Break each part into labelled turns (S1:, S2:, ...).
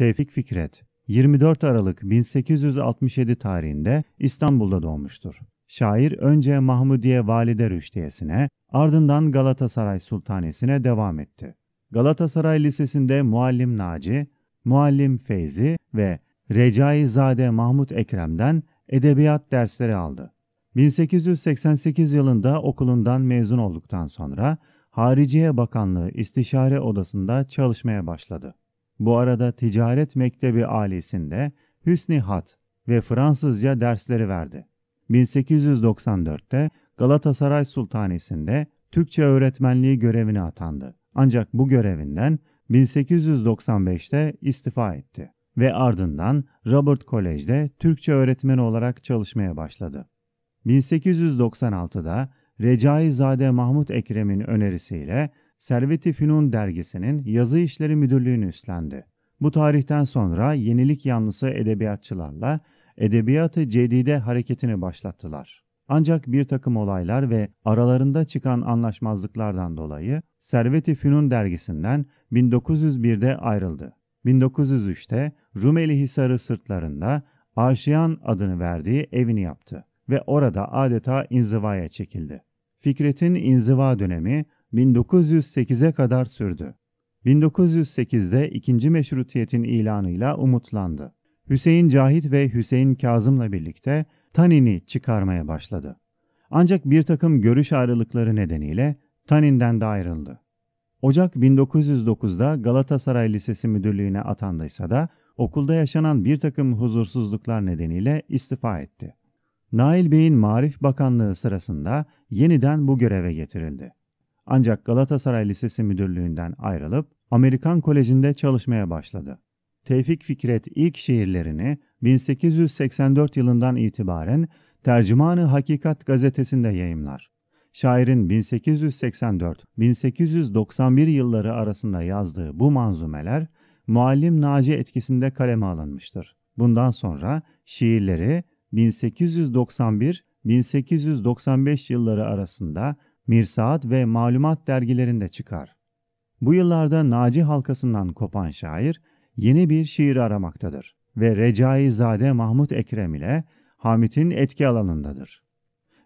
S1: Tevfik Fikret 24 Aralık 1867 tarihinde İstanbul'da doğmuştur. Şair önce Mahmudiye Valide Rüştiyesine, ardından Galatasaray Sultanesi'ne devam etti. Galatasaray Lisesi'nde Muallim Naci, Muallim Feyzi ve Recaizade Mahmut Ekrem'den edebiyat dersleri aldı. 1888 yılında okulundan mezun olduktan sonra Hariciye Bakanlığı İstişare Odası'nda çalışmaya başladı. Bu arada ticaret mektebi ailesinde Hüsni Hat ve Fransızca dersleri verdi. 1894'te Galatasaray Sultanesi'nde Türkçe öğretmenliği görevine atandı. Ancak bu görevinden 1895'te istifa etti ve ardından Robert Kolej'de Türkçe öğretmeni olarak çalışmaya başladı. 1896'da Recaizade Mahmut Ekrem'in önerisiyle Serveti Fünun dergisinin yazı işleri müdürlüğünü üstlendi. Bu tarihten sonra yenilik yanlısı edebiyatçılarla edebiyatı cedide hareketini başlattılar. Ancak bir takım olaylar ve aralarında çıkan anlaşmazlıklardan dolayı Serveti Fünun dergisinden 1901'de ayrıldı. 1903'te Rumeli Hisarı sırtlarında Aşiyan adını verdiği evini yaptı ve orada adeta inzivaya çekildi. Fikret'in inziva dönemi 1908'e kadar sürdü. 1908'de ikinci meşrutiyetin ilanıyla umutlandı. Hüseyin Cahit ve Hüseyin Kazım'la birlikte Tanin'i çıkarmaya başladı. Ancak bir takım görüş ayrılıkları nedeniyle Tanin'den de ayrıldı. Ocak 1909'da Galatasaray Lisesi müdürlüğüne atandıysa da okulda yaşanan bir takım huzursuzluklar nedeniyle istifa etti. Nail Bey'in Marif Bakanlığı sırasında yeniden bu göreve getirildi. Ancak Galatasaray Lisesi Müdürlüğü'nden ayrılıp Amerikan Koleji'nde çalışmaya başladı. Tevfik Fikret ilk şiirlerini 1884 yılından itibaren Tercümanı Hakikat gazetesinde yayımlar. Şairin 1884-1891 yılları arasında yazdığı bu manzumeler Muallim Naci etkisinde kaleme alınmıştır. Bundan sonra şiirleri 1891-1895 yılları arasında Mirsaat ve Malumat dergilerinde çıkar. Bu yıllarda Naci halkasından kopan şair yeni bir şiir aramaktadır ve Recai Zade Mahmut Ekrem ile Hamit'in etki alanındadır.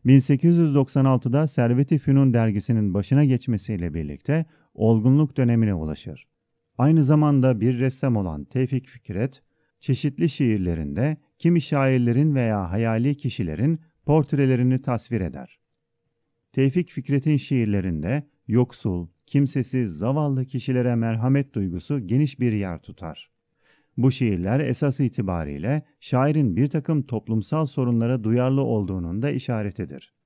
S1: 1896'da Servet-i Fünun dergisinin başına geçmesiyle birlikte olgunluk dönemine ulaşır. Aynı zamanda bir ressam olan Tevfik Fikret, çeşitli şiirlerinde kimi şairlerin veya hayali kişilerin portrelerini tasvir eder. Tevfik Fikret'in şiirlerinde yoksul, kimsesiz, zavallı kişilere merhamet duygusu geniş bir yer tutar. Bu şiirler esas itibariyle şairin bir takım toplumsal sorunlara duyarlı olduğunun da işaretidir.